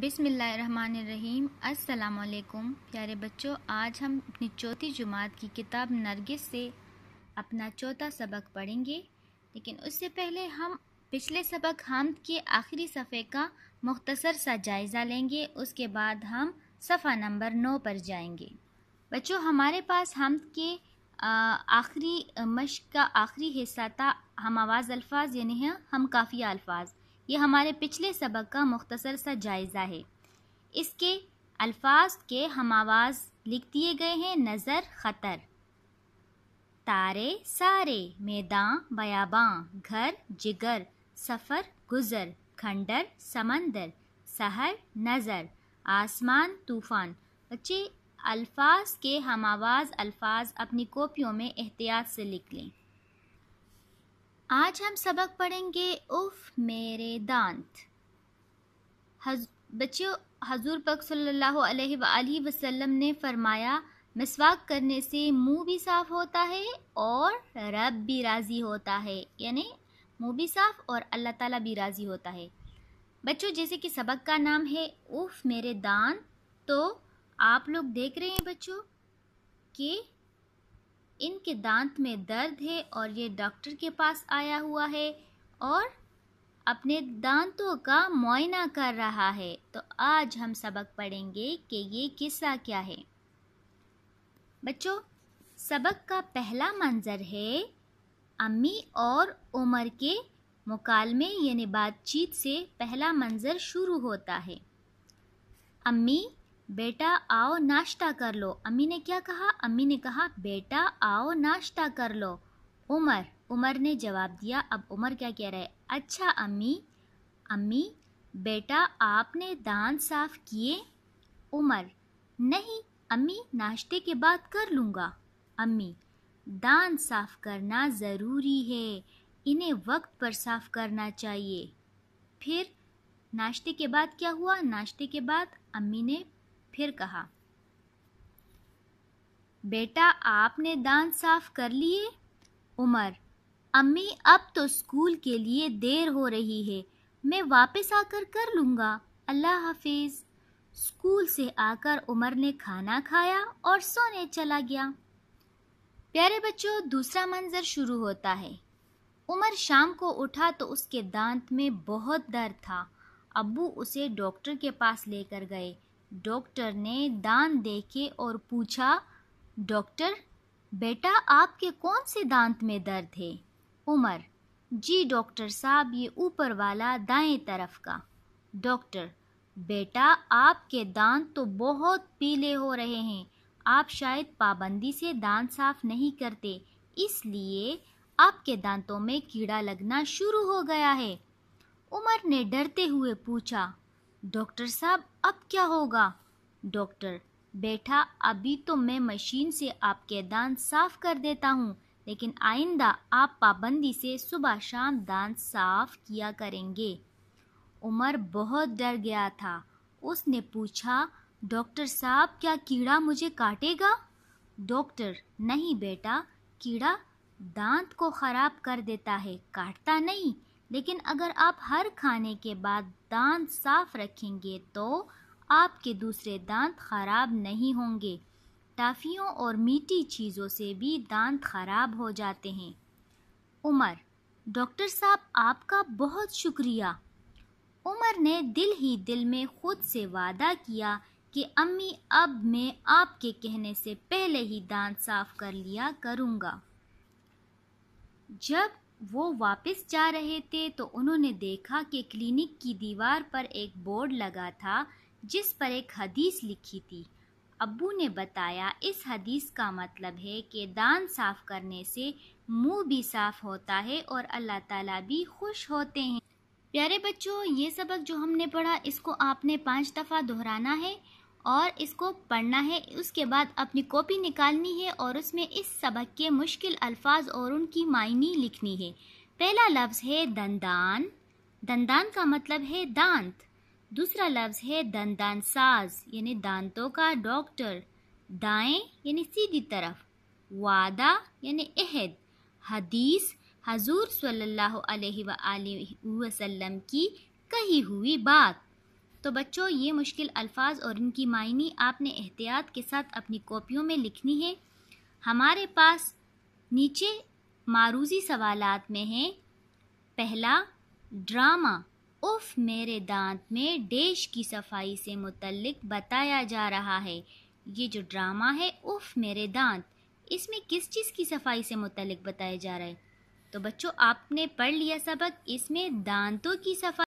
बिसमीम् अल्लाम प्यारे बच्चों आज हम अपनी चौथी जुमात की किताब नरगिस से अपना चौथा सबक पढ़ेंगे लेकिन उससे पहले हम पिछले सबक हमद के आखिरी सफ़े का मुख्तसर सा जायज़ा लेंगे उसके बाद हम सफ़ा नंबर नौ पर जाएंगे बच्चों हमारे पास हमद के आखिरी मश का आखिरी हिस्सा था हम आवाज़ अल्फाज यानी हैं हम काफ़िया अल्फाज ये हमारे पिछले सबक का मुख्तसर सा जायज़ा है इसके अल्फाज के हम आवाज़ लिख दिए गए हैं नज़र ख़तर तारे सारे मैदान बयाबां घर जिगर सफ़र गुज़र खंडर समंदर सहर नज़र आसमान तूफ़ान बच्चे अल्फाज के हम आवाज़ अल्फाज अपनी कॉपियों में एहतियात से लिख लें आज हम सबक पढ़ेंगे उफ मेरे दांत हज, बच्चों हजूर पक सल्लल्लाहु अलैहि वसल्लम ने फरमाया मिसवाक करने से मुंह भी साफ होता है और रब भी राज़ी होता है यानी मुंह भी साफ और अल्लाह ताला भी राज़ी होता है बच्चों जैसे कि सबक का नाम है उफ मेरे दांत तो आप लोग देख रहे हैं बच्चों कि इनके दांत में दर्द है और ये डॉक्टर के पास आया हुआ है और अपने दांतों का मुआयना कर रहा है तो आज हम सबक पढ़ेंगे कि ये किस्सा क्या है बच्चों सबक का पहला मंजर है अम्मी और उमर के मुकालमे यानी बातचीत से पहला मंजर शुरू होता है अम्मी बेटा आओ नाश्ता कर लो अम्मी ने क्या कहा अम्मी ने कहा बेटा आओ नाश्ता कर लो उमर उमर ने जवाब दिया अब उमर क्या कह रहा है अच्छा अम्मी अम्मी बेटा आपने दांत साफ किए उमर नहीं अम्मी नाश्ते के बाद कर लूँगा अम्मी दांत साफ करना ज़रूरी है इन्हें वक्त पर साफ करना चाहिए फिर नाश्ते के बाद क्या हुआ नाश्ते के बाद अम्मी ने फिर कहा बेटा आपने दांत साफ कर लिए उमर अम्मी अब तो स्कूल के लिए देर हो रही है मैं वापस आकर कर लूँगा अल्लाह हाफिज स्कूल से आकर उमर ने खाना खाया और सोने चला गया प्यारे बच्चों दूसरा मंजर शुरू होता है उमर शाम को उठा तो उसके दांत में बहुत दर्द था अब्बू उसे डॉक्टर के पास लेकर गए डॉक्टर ने दान देखे और पूछा डॉक्टर बेटा आपके कौन से दांत में दर्द है उमर जी डॉक्टर साहब ये ऊपर वाला दाएं तरफ का डॉक्टर बेटा आपके दांत तो बहुत पीले हो रहे हैं आप शायद पाबंदी से दांत साफ नहीं करते इसलिए आपके दांतों में कीड़ा लगना शुरू हो गया है उमर ने डरते हुए पूछा डॉक्टर साहब अब क्या होगा डॉक्टर बेटा अभी तो मैं मशीन से आपके दांत साफ कर देता हूँ लेकिन आइंदा आप पाबंदी से सुबह शाम दांत साफ किया करेंगे उमर बहुत डर गया था उसने पूछा डॉक्टर साहब क्या कीड़ा मुझे काटेगा डॉक्टर नहीं बेटा कीड़ा दांत को ख़राब कर देता है काटता नहीं लेकिन अगर आप हर खाने के बाद दांत साफ रखेंगे तो आपके दूसरे दांत खराब नहीं होंगे टाफियों और मीठी चीज़ों से भी दांत खराब हो जाते हैं उमर डॉक्टर साहब आपका बहुत शुक्रिया उमर ने दिल ही दिल में खुद से वादा किया कि अम्मी अब मैं आपके कहने से पहले ही दांत साफ कर लिया करूँगा जब वो वापस जा रहे थे तो उन्होंने देखा कि क्लिनिक की दीवार पर एक बोर्ड लगा था जिस पर एक हदीस लिखी थी अब्बू ने बताया इस हदीस का मतलब है कि दान साफ करने से मुंह भी साफ होता है और अल्लाह ताला भी खुश होते हैं प्यारे बच्चों ये सबक जो हमने पढ़ा इसको आपने पाँच दफ़ा दोहराना है और इसको पढ़ना है उसके बाद अपनी कॉपी निकालनी है और उसमें इस सबक के मुश्किल अल्फाज और उनकी मायनी लिखनी है पहला लफ्ज़ है दंदान दंदान का मतलब है दांत दूसरा लफ्ज़ है दंदान साज यानी दांतों का डॉक्टर दाएं यानी सीधी तरफ वादा यानी अहद हदीस हजूर सल्लल्लाहु अलैहि वसल्लम की कही हुई बात तो बच्चों ये मुश्किल अल्फाज और इनकी मायनी आपने एहतियात के साथ अपनी कॉपियों में लिखनी है हमारे पास नीचे मारूजी सवालात में है पहला ड्रामा उफ मेरे दांत में देश की सफाई से मुतलक बताया जा रहा है ये जो ड्रामा है उफ मेरे दांत इसमें किस चीज़ की सफाई से मुतलक बताया जा रहा है तो बच्चों आपने पढ़ लिया सबक इसमें दांतों की सफाई